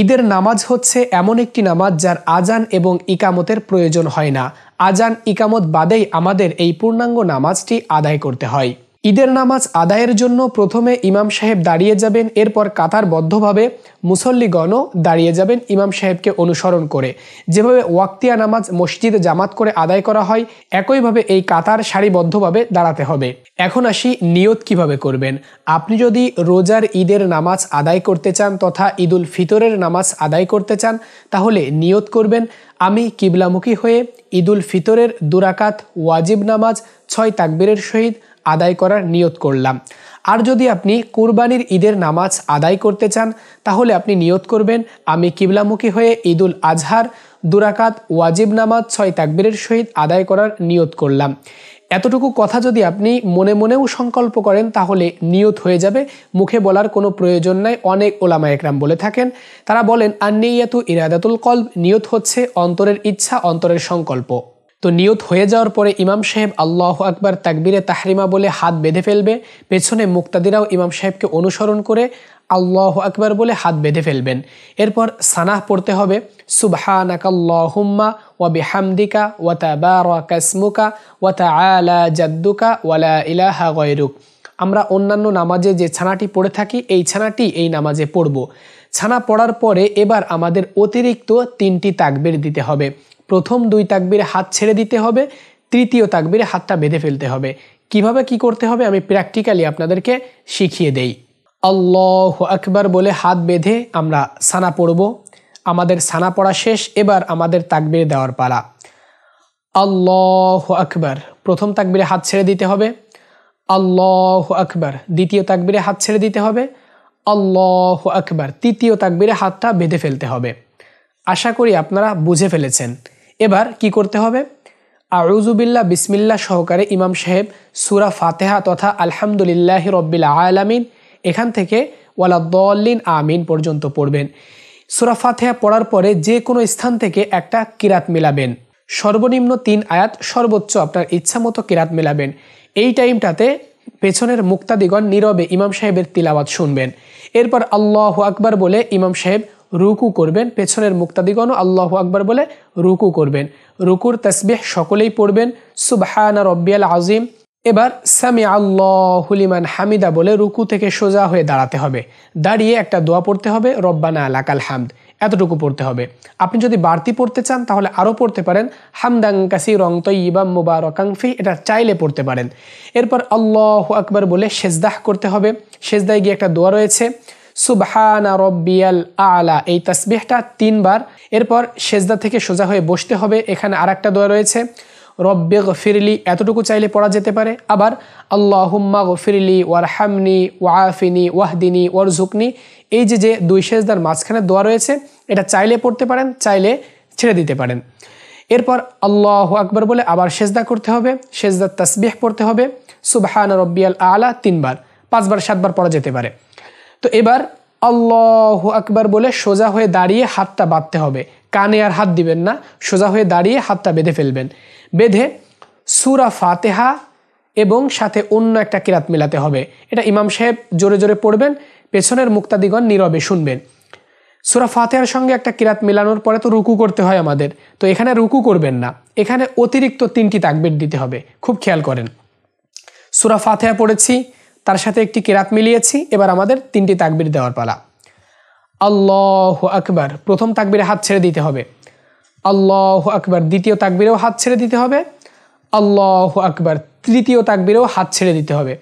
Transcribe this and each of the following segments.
ঈদের নামাজ হচ্ছে এমন একটি নামাজ যার আজান এবং ইকামতের প্রয়োজন হয় না আজান ইকামত বাদেই আমাদের এই পূর্ণাঙ্গ নামাজটি আদায় করতে হয় ঈদের নামাজ আদায়ের জন্য প্রথমে ইমাম সাহেব দাঁড়িয়ে যাবেন এরপর কাতারবদ্ধভাবে মুসল্লিগণও দাঁড়িয়ে যাবেন ইমাম সাহেবকে অনুসরণ করে যেভাবে ওয়াক্তিয়া নামাজ মসজিদে জামাত করে আদায় করা হয় একইভাবে এই কাতার সারিবদ্ধভাবে দাঁড়াতে হবে এখন আসি নিয়ত কিভাবে করবেন আপনি যদি রোজার ঈদের নামাজ আদায় করতে চান তথা ঈদুল ফিতরের নামাজ আদায় করতে চান তাহলে নিয়ত করবেন আমি কিবলামুখী হয়ে ঈদুল ফিতরের দুরাকাত ওয়াজিব নামাজ ছয় তাকবীরের সহিত আদায় করার নিয়ত করলাম আর যদি আপনি কুরবানির ঈদের নামাজ আদায় করতে চান তাহলে আপনি নিয়ত করবেন আমি কিবলামুখী হয়ে ঈদুল আজহার দুরাকাত ওয়াজিব নামাজ ছয় তাকবীরের সহিত আদায় করার নিয়ত করলাম এতটুকু কথা যদি আপনি মনে মনেও সংকল্প করেন তাহলে নিয়ত হয়ে যাবে মুখে বলার কোনো প্রয়োজন নাই অনেক ওলামা একরাম বলে থাকেন তারা বলেন এত ইরাদাতুল কল নিয়ত হচ্ছে অন্তরের ইচ্ছা অন্তরের সংকল্প তো নিয়ত হয়ে যাওয়ার পরে ইমাম সাহেব আল্লাহ আকবার তাকবিরে তাহরিমা বলে হাত বেঁধে ফেলবে পেছনে মুক্তাদিরাও ইমাম সাহেবকে অনুসরণ করে আল্লাহ আকবার বলে হাত বেঁধে ফেলবেন এরপর সানাহ পড়তে হবে সুবহানাকাল্লাহুম্মা ওয়া বিহামদিকা ওয়া তাবারাকাসমুকা ওয়া আলা জাদ্দুকা ওয়ালা ইলাহা গায়রুক আমরা অন্যান্য নামাজে যে ছানাটি পড়ে থাকি এই ছানাটি এই নামাজে পড়ব ছানা পড়ার পরে এবার আমাদের অতিরিক্ত তিনটি তাকবির দিতে হবে প্রথম দুই তাকবিরে হাত ছেড়ে দিতে হবে তৃতীয় তাকবিরে হাতটা বেঁধে ফেলতে হবে কিভাবে কি করতে হবে আমি প্র্যাকটিক্যালি আপনাদেরকে শিখিয়ে দেই আল্লাহ আকবার বলে হাত বেঁধে আমরা সানা পড়ব আমাদের সানা পড়া শেষ এবার আমাদের তাকবির দেওয়ার পালা আল্লাহ আকবার প্রথম তাকবিরে হাত ছেড়ে দিতে হবে আল্লাহ আকবার দ্বিতীয় তাকবিরে হাত ছেড়ে দিতে হবে আল্লাহ আকবার তৃতীয় তাকবিরে হাতটা বেঁধে ফেলতে হবে আশা করি আপনারা বুঝে ফেলেছেন এবার কি করতে হবে আউজুবিল্লা বিসমিল্লা সহকারে ইমাম সাহেব সুরা ফাতেহা তথা আলহামদুলিল্লাহ রব্বিল্লা আলামিন এখান থেকে ওয়ালাদ্দিন আমিন পর্যন্ত পড়বেন সুরা ফাতেহা পড়ার পরে যে কোনো স্থান থেকে একটা কিরাত মিলাবেন সর্বনিম্ন তিন আয়াত সর্বোচ্চ আপনার ইচ্ছা মতো কিরাত মেলাবেন এই টাইমটাতে পেছনের মুক্তাদিগণ নীরবে ইমাম সাহেবের তিলাবাত শুনবেন এরপর আল্লাহ আকবার বলে ইমাম সাহেব রুকু করবেন পেছনের মুক্তাদিগণও আল্লাহ আকবর বলে রুকু করবেন রুকুর তসবিহ সকলেই পড়বেন সুবহানা রব্বিয়াল আজিম এবার সামি আল্লাহলিমান হামিদা বলে রুকু থেকে সোজা হয়ে দাঁড়াতে হবে দাঁড়িয়ে একটা দোয়া পড়তে হবে রব্বানা আলাকাল হামদ এতটুকু পড়তে হবে আপনি যদি বাড়তি পড়তে চান তাহলে আরও পড়তে পারেন হামদাং কাসি রং মোবার মুবারকাংফি এটা চাইলে পড়তে পারেন এরপর আল্লাহ আকবার বলে সেজদাহ করতে হবে সেজদায় গিয়ে একটা দোয়া রয়েছে সুবহানা রব্বিয়াল আলা এই তাসবিহটা তিনবার এরপর সেজদা থেকে সোজা হয়ে বসতে হবে এখানে আর একটা দোয়া রয়েছে রব্বে গফিরলি এতটুকু চাইলে পড়া যেতে পারে আবার আল্লাহুম্মা গফিরলি হামনি ওয়াফিনি ওয়াহদিনী ঝুকনি এই যে যে দুই সেজদার মাঝখানে দোয়া রয়েছে এটা চাইলে পড়তে পারেন চাইলে ছেড়ে দিতে পারেন এরপর আল্লাহ আকবর বলে আবার সেজদা করতে হবে সেজদার তাসবিহ পড়তে হবে সুবহান রব্বিয়াল আলা তিনবার পাঁচবার সাতবার পড়া যেতে পারে তো এবার আল্লাহ আকবার বলে সোজা হয়ে দাঁড়িয়ে হাতটা বাঁধতে হবে কানে আর হাত দিবেন না সোজা হয়ে দাঁড়িয়ে হাতটা বেঁধে ফেলবেন বেঁধে সুরা ফাতেহা এবং সাথে অন্য একটা কিরাত মেলাতে হবে এটা ইমাম সাহেব জোরে জোরে পড়বেন পেছনের মুক্তাদিগণ নীরবে শুনবেন সুরা ফাতেহার সঙ্গে একটা কিরাত মেলানোর পরে তো রুকু করতে হয় আমাদের তো এখানে রুকু করবেন না এখানে অতিরিক্ত তিনটি তাকবির দিতে হবে খুব খেয়াল করেন সুরা ফাতেহা পড়েছি তার সাথে একটি কেরাত মিলিয়েছি এবার আমাদের তিনটি তাকবির দেওয়ার পালা আল্লাহ আকবার প্রথম তাকবিরে হাত ছেড়ে দিতে হবে আল্লাহ আকবার দ্বিতীয় তাকবিরেও হাত ছেড়ে দিতে হবে আল্লাহ আকবার তৃতীয় তাকবিরেও হাত ছেড়ে দিতে হবে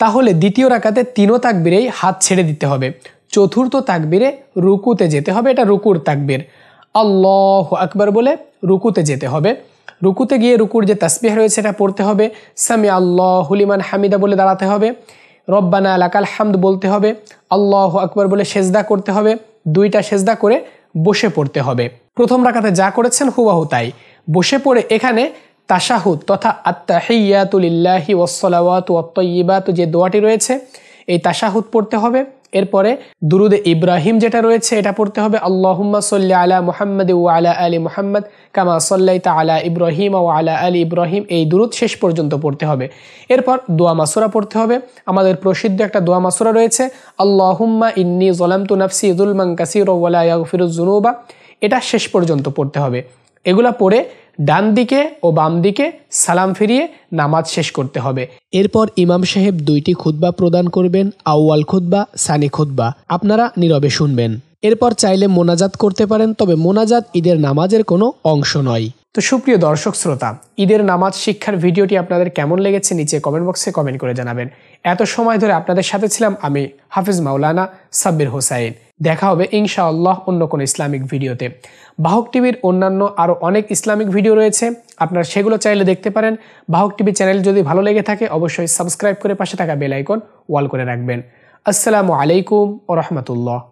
তাহলে দ্বিতীয় রাকাতে তিনও তাকবিরেই হাত ছেড়ে দিতে হবে চতুর্থ তাকবিরে রুকুতে যেতে হবে এটা রুকুর তাকবির আল্লাহ আকবার বলে রুকুতে যেতে হবে রুকুতে গিয়ে রুকুর যে তাসবিহ রয়েছে সেটা পড়তে হবে সামি আল্লাহ হুলিমান হামিদা বলে দাঁড়াতে হবে রব্বানা আলাকাল হামদ বলতে হবে আল্লাহ আকবর বলে সেজদা করতে হবে দুইটা সেজদা করে বসে পড়তে হবে প্রথম রাখাতে যা করেছেন হুবাহু তাই বসে পড়ে এখানে তাসাহুদ তথা আত্মাহিয়াতুলিল্লাহি ওসলাওয়াত ওয়াত্তইবাত যে দোয়াটি রয়েছে এই তাসাহুদ পড়তে হবে এরপরে দুরুদে ইব্রাহিম যেটা রয়েছে এটা পড়তে হবে আল্লাহুম্মা সাল্লি আলা মোহাম্মদ ও আলা আলী মোহাম্মদ কামা সাল্লাইতা আলা ইব্রাহিম ও আলা আলী ইব্রাহিম এই দুরুদ শেষ পর্যন্ত পড়তে হবে এরপর দোয়া মাসুরা পড়তে হবে আমাদের প্রসিদ্ধ একটা দোয়া মাসুরা রয়েছে আল্লাহুম্মা ইন্নি তু নফসি ইদুল মাং কাসির ওয়ালা ইয়াগফিরুজ জুনুবা এটা শেষ পর্যন্ত পড়তে হবে এগুলা পড়ে ডান দিকে ও বাম দিকে সালাম ফিরিয়ে নামাজ শেষ করতে হবে এরপর ইমাম সাহেব দুইটি খুদ্া প্রদান করবেন আউয়াল খুদ্া সানি খুদ্া আপনারা নীরবে শুনবেন এরপর চাইলে মোনাজাত করতে পারেন তবে মোনাজাত ঈদের নামাজের কোনো অংশ নয় তো সুপ্রিয় দর্শক শ্রোতা ঈদের নামাজ শিক্ষার ভিডিওটি আপনাদের কেমন লেগেছে নিচে কমেন্ট বক্সে কমেন্ট করে জানাবেন এত সময় ধরে আপনাদের সাথে ছিলাম আমি হাফিজ মাওলানা সাব্বির হোসাইন দেখা হবে ইনশাআল্লাহ অন্য কোনো ইসলামিক ভিডিওতে বাহক টিভির অন্যান্য আরও অনেক ইসলামিক ভিডিও রয়েছে আপনারা সেগুলো চাইলে দেখতে পারেন বাহক টিভি চ্যানেল যদি ভালো লেগে থাকে অবশ্যই সাবস্ক্রাইব করে পাশে থাকা বেলাইকন ওয়াল করে রাখবেন আসসালামু আলাইকুম ও রহমতুল্লাহ